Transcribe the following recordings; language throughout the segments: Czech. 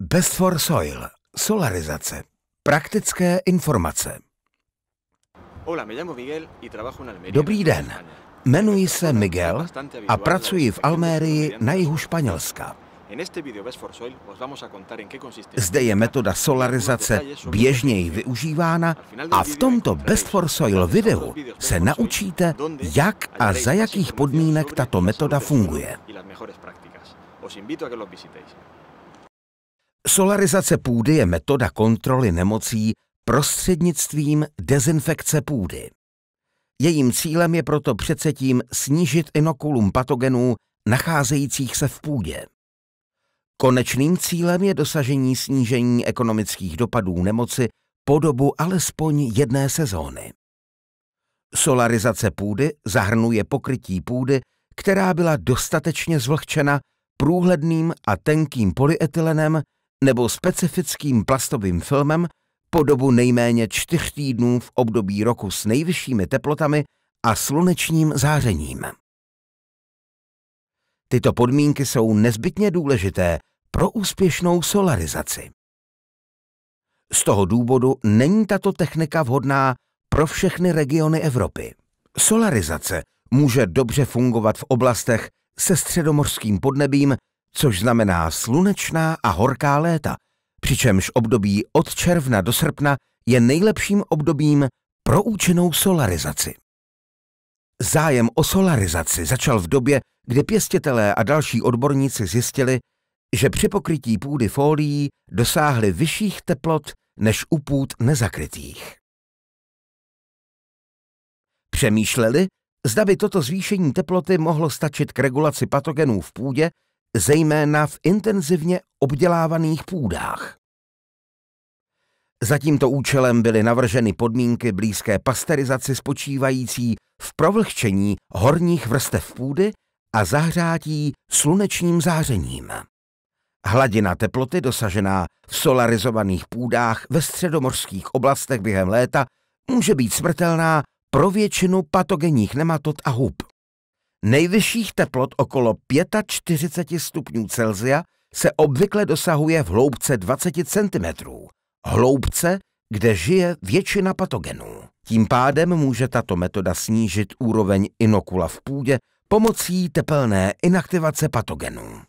Best for Soil. Solarizace. Praktické informace. Dobrý den. Jmenuji se Miguel a pracuji v Almérii na jihu Španělska. Zde je metoda solarizace běžněji využívána a v tomto Best for Soil videu se naučíte, jak a za jakých podmínek tato metoda funguje. Solarizace půdy je metoda kontroly nemocí prostřednictvím dezinfekce půdy. Jejím cílem je proto tím snížit inokulum patogenů nacházejících se v půdě. Konečným cílem je dosažení snížení ekonomických dopadů nemoci po dobu alespoň jedné sezóny. Solarizace půdy zahrnuje pokrytí půdy, která byla dostatečně zvlhčena průhledným a tenkým polyetylenem nebo specifickým plastovým filmem po dobu nejméně čtyř týdnů v období roku s nejvyššími teplotami a slunečním zářením. Tyto podmínky jsou nezbytně důležité pro úspěšnou solarizaci. Z toho důvodu není tato technika vhodná pro všechny regiony Evropy. Solarizace může dobře fungovat v oblastech se středomorským podnebím což znamená slunečná a horká léta, přičemž období od června do srpna je nejlepším obdobím pro účinnou solarizaci. Zájem o solarizaci začal v době, kdy pěstitelé a další odborníci zjistili, že při pokrytí půdy fólií dosáhly vyšších teplot než u půd nezakrytých. Přemýšleli, zda by toto zvýšení teploty mohlo stačit k regulaci patogenů v půdě zejména v intenzivně obdělávaných půdách. Za tímto účelem byly navrženy podmínky blízké pasterizaci spočívající v provlhčení horních vrstev půdy a zahřátí slunečním zářením. Hladina teploty dosažená v solarizovaných půdách ve středomorských oblastech během léta může být smrtelná pro většinu patogenních nematod a hub. Nejvyšších teplot okolo 45 stupňů Celzia se obvykle dosahuje v hloubce 20 cm, hloubce, kde žije většina patogenů. Tím pádem může tato metoda snížit úroveň inokula v půdě pomocí tepelné inaktivace patogenů.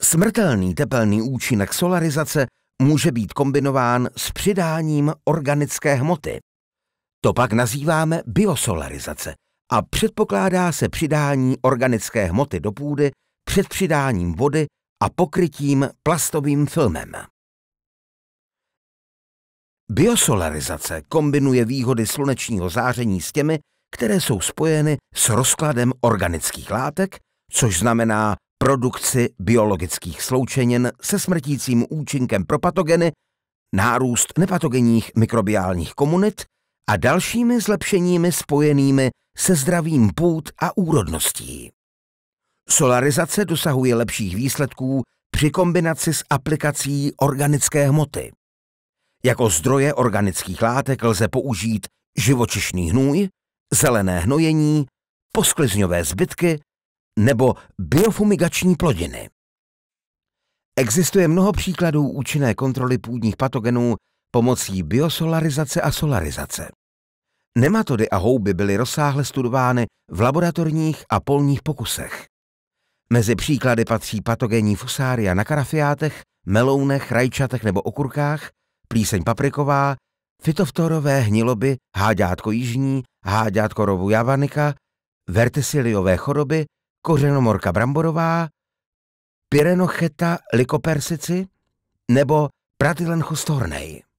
Smrtelný tepelný účinek solarizace může být kombinován s přidáním organické hmoty. To pak nazýváme biosolarizace, a předpokládá se přidání organické hmoty do půdy před přidáním vody a pokrytím plastovým filmem. Biosolarizace kombinuje výhody slunečního záření s těmi, které jsou spojeny s rozkladem organických látek, což znamená produkci biologických sloučenin se smrtícím účinkem pro patogeny, nárůst nepatogenních mikrobiálních komunit a dalšími zlepšeními spojenými se zdravím půd a úrodností. Solarizace dosahuje lepších výsledků při kombinaci s aplikací organické hmoty. Jako zdroje organických látek lze použít živočišný hnůj, zelené hnojení, posklizňové zbytky nebo biofumigační plodiny. Existuje mnoho příkladů účinné kontroly půdních patogenů pomocí biosolarizace a solarizace. Nematody a houby byly rozsáhle studovány v laboratorních a polních pokusech. Mezi příklady patří patogenní fusária na karafiátech, melounech, rajčatech nebo okurkách, plíseň papriková, fitoftorové hniloby, háďátko jižní, háďátko rovu javanika, vertisiliové choroby, kořenomorka bramborová, pyrenocheta likopersici nebo pratylenchostornej.